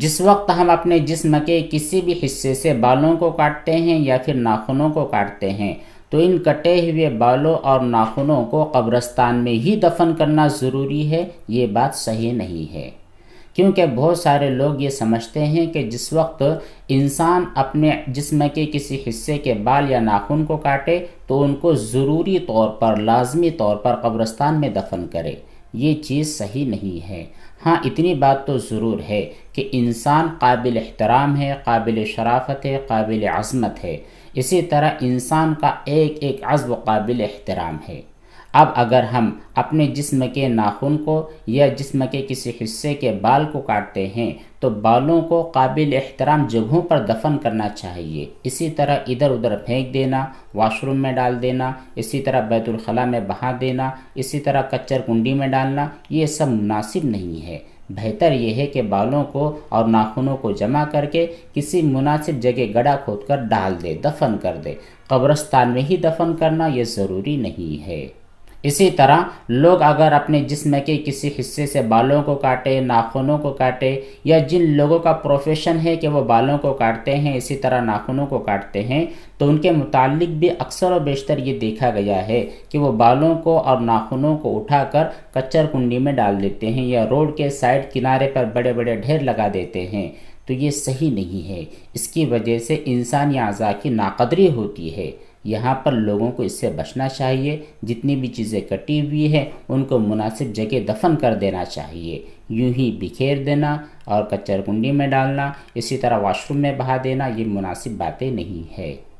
जिस वक्त हम अपने जिस्म के किसी भी हिस्से से बालों को काटते हैं या फिर नाखूनों को काटते हैं तो इन कटे हुए बालों और नाखूनों को कब्रस्तान में ही दफन करना ज़रूरी है ये बात सही नहीं है क्योंकि बहुत सारे लोग ये समझते हैं कि जिस वक्त इंसान अपने जिस्म के किसी हिस्से के बाल या नाखून को काटे तो उनको ज़रूरी तौर पर लाजमी तौर पर कब्रस्तान में दफन करे ये चीज़ सही नहीं है हाँ इतनी बात तो ज़रूर है कि इंसान काबिल एहतराम है काबिल शराफत है काबिल आजमत है इसी तरह इंसान का एक एक अज़ब काबिल एहतराम है अब अगर हम अपने जिस्म के नाखून को या जिस्म के किसी हिस्से के बाल को काटते हैं तो बालों को काबिल एहतराम जगहों पर दफन करना चाहिए इसी तरह इधर उधर फेंक देना वॉशरूम में डाल देना इसी तरह बैतुलखला में बहा देना इसी तरह कच्चर कुंडी में डालना ये सब मुनासिब नहीं है बेहतर यह है कि बालों को और नाखूनों को जमा करके किसी मुनासिब जगह गड़ा खोद कर डाल दे दफन कर दे कब्रस्तान में ही दफन करना ये ज़रूरी नहीं है इसी तरह लोग अगर अपने जिस्म के किसी हिस्से से बालों को काटे नाखूनों को काटे या जिन लोगों का प्रोफेशन है कि वो बालों को काटते हैं इसी तरह नाखूनों को काटते हैं तो उनके मुतालिक भी अक्सर और बेशतर ये देखा गया है कि वो बालों को और नाखूनों को उठाकर कच्चर कुंडी में डाल देते हैं या रोड के साइड किनारे पर बड़े बड़े ढेर लगा देते हैं तो ये सही नहीं है इसकी वजह से इंसानी अज़ा की नाकदरी होती है यहाँ पर लोगों को इससे बचना चाहिए जितनी भी चीज़ें कटी हुई है उनको मुनासिब जगह दफन कर देना चाहिए यूं ही बिखेर देना और कच्चर कुंडी में डालना इसी तरह वाशरूम में बहा देना ये मुनासिब बातें नहीं है